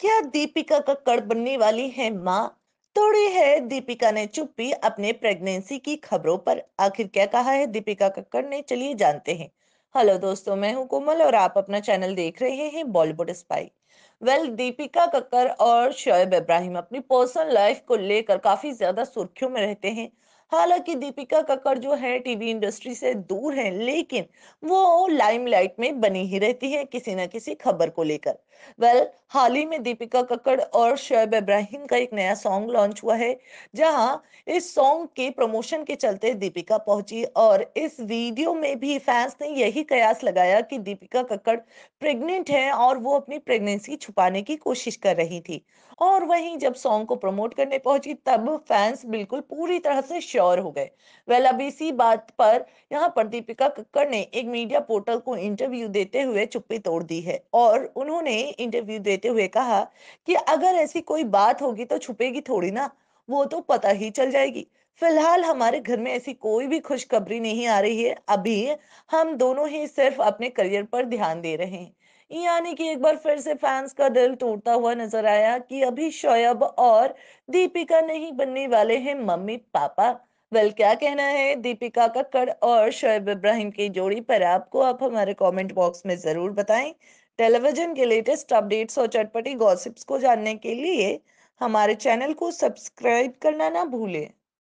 क्या दीपिका कड़ बनने वाली है माँ थोड़ी है दीपिका ने चुप्पी अपने प्रेगनेंसी की खबरों पर आखिर क्या कहा है दीपिका कक्कड़ ने चलिए जानते हैं हेलो दोस्तों मैं हूं कोमल और आप अपना चैनल देख रहे हैं Bollywood spy well Dipika Kakar और शोएब इब्राहिम अपनी पर्सनल लाइफ को लेकर काफी ज्यादा सुर्खियों में रहते हैं हालांकि दीपिका कक्कड़ जो है टीवी इंडस्ट्री से दूर हैं लेकिन वो लाइमलाइट में बनी ही रहती है किसी ना किसी खबर को लेकर वेल well, हाल ही में दीपिका कक्कड़ और शोएब इब्राहिम का एक नया सॉन्ग लॉन्च हुआ है जहां इस सॉन्ग के प्रमोशन के चलते दीपिका पहुंची और इस वीडियो में भी फैंस ने यही कयास लगाया कि दीपिका कक्कड़ प्रेग्नेंट है और वो अपनी प्रेगनेंसी छुपाने की कोशिश कर रही थी और वहीं जब सॉन्ग को प्रमोट करने पहुंची तब फैंस बिल्कुल पूरी तरह से श्योर हो गए वेल अब इसी बात पर यहाँ पर दीपिका कक्कड़ ने एक मीडिया पोर्टल को इंटरव्यू देते हुए चुप्पी तोड़ दी है और उन्होंने इंटरव्यू देते हुए कहा कि अगर ऐसी कोई बात होगी तो छुपेगी थोड़ी ना वो तो पता ही चल जाएगी फिलहाल हमारे घर में ऐसी कोई भी खुशखबरी नहीं आ रही है अभी हम दोनों ही सिर्फ अपने करियर पर ध्यान दे रहे हैं यानी कि एक बार फिर से फैंस का दिल टूटता हुआ नजर आया कि अभी शोएब और दीपिका नहीं बनने वाले हैं मम्मी पापा वेल क्या कहना है दीपिका कक्कड़ और शोएब इब्राहिम की जोड़ी पर आपको आप हमारे कमेंट बॉक्स में जरूर बताएं टेलीविजन के लेटेस्ट अपडेट्स और चटपटी गॉसिप्स को जानने के लिए हमारे चैनल को सब्सक्राइब करना ना भूलें